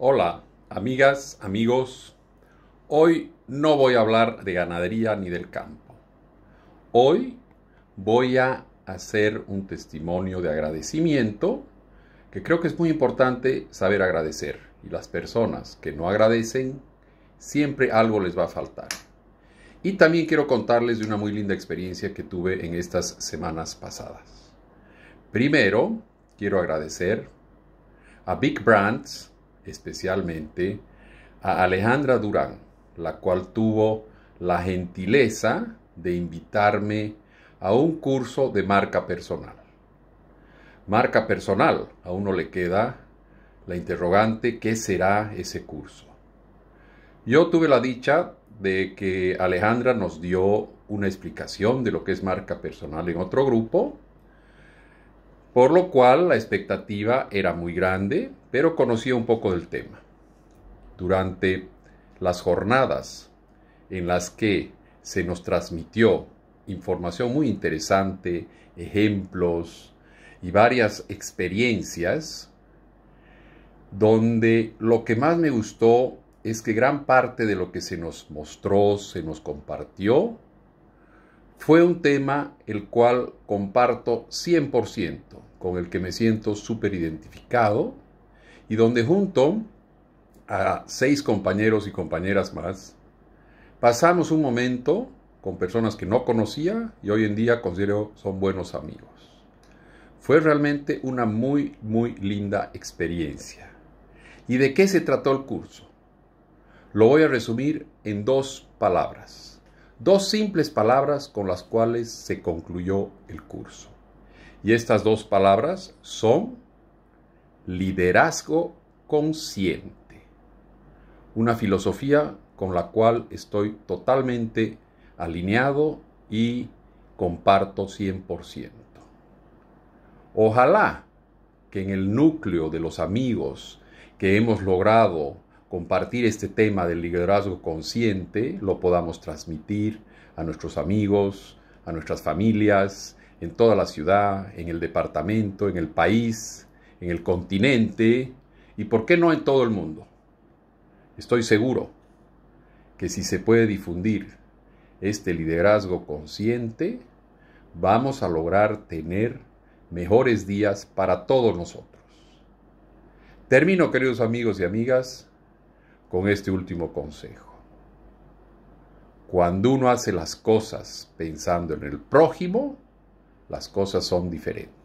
Hola, amigas, amigos. Hoy no voy a hablar de ganadería ni del campo. Hoy voy a hacer un testimonio de agradecimiento que creo que es muy importante saber agradecer. Y las personas que no agradecen, siempre algo les va a faltar. Y también quiero contarles de una muy linda experiencia que tuve en estas semanas pasadas. Primero, quiero agradecer a Big Brands, especialmente a Alejandra Durán, la cual tuvo la gentileza de invitarme a un curso de marca personal. Marca personal, a uno le queda la interrogante, ¿qué será ese curso? Yo tuve la dicha de que Alejandra nos dio una explicación de lo que es marca personal en otro grupo por lo cual la expectativa era muy grande, pero conocía un poco del tema. Durante las jornadas en las que se nos transmitió información muy interesante, ejemplos y varias experiencias, donde lo que más me gustó es que gran parte de lo que se nos mostró, se nos compartió, fue un tema el cual comparto 100% con el que me siento súper identificado y donde junto a seis compañeros y compañeras más pasamos un momento con personas que no conocía y hoy en día considero son buenos amigos. Fue realmente una muy, muy linda experiencia. ¿Y de qué se trató el curso? Lo voy a resumir en dos palabras, dos simples palabras con las cuales se concluyó el curso. Y estas dos palabras son liderazgo consciente, una filosofía con la cual estoy totalmente alineado y comparto 100%. Ojalá que en el núcleo de los amigos que hemos logrado compartir este tema del liderazgo consciente lo podamos transmitir a nuestros amigos, a nuestras familias en toda la ciudad, en el departamento, en el país, en el continente y por qué no en todo el mundo. Estoy seguro que si se puede difundir este liderazgo consciente, vamos a lograr tener mejores días para todos nosotros. Termino, queridos amigos y amigas, con este último consejo. Cuando uno hace las cosas pensando en el prójimo, las cosas son diferentes.